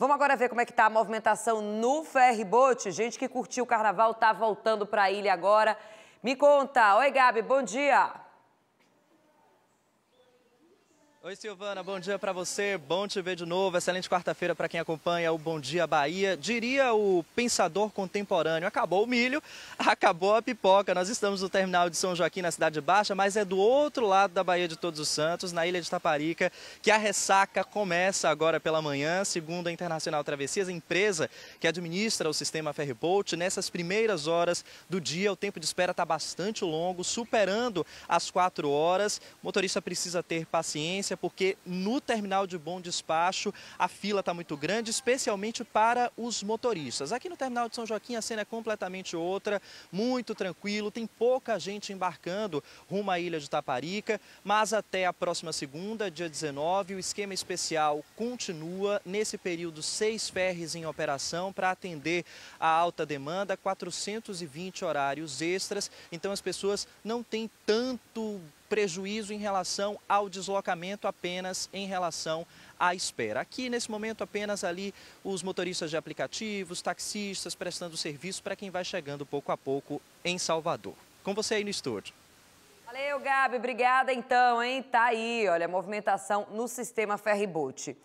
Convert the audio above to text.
Vamos agora ver como é que tá a movimentação no ferribote. Gente que curtiu o carnaval tá voltando para a ilha agora. Me conta. Oi, Gabi, bom dia. Oi Silvana, bom dia para você, bom te ver de novo. Excelente quarta-feira para quem acompanha o Bom Dia Bahia. Diria o pensador contemporâneo: acabou o milho, acabou a pipoca. Nós estamos no terminal de São Joaquim, na Cidade Baixa, mas é do outro lado da Bahia de Todos os Santos, na Ilha de Taparica, que a ressaca começa agora pela manhã. Segundo a Internacional Travessias, a empresa que administra o sistema Ferryboat, nessas primeiras horas do dia, o tempo de espera está bastante longo, superando as quatro horas. O motorista precisa ter paciência porque no terminal de bom despacho a fila está muito grande, especialmente para os motoristas. Aqui no terminal de São Joaquim a cena é completamente outra, muito tranquilo, tem pouca gente embarcando rumo à ilha de Taparica, mas até a próxima segunda, dia 19, o esquema especial continua. Nesse período, seis ferres em operação para atender a alta demanda, 420 horários extras, então as pessoas não têm tanto prejuízo em relação ao deslocamento, apenas em relação à espera. Aqui, nesse momento, apenas ali os motoristas de aplicativos, taxistas prestando serviço para quem vai chegando pouco a pouco em Salvador. Com você aí no estúdio. Valeu, Gabi. Obrigada, então, hein? Tá aí, olha, movimentação no sistema ferribote.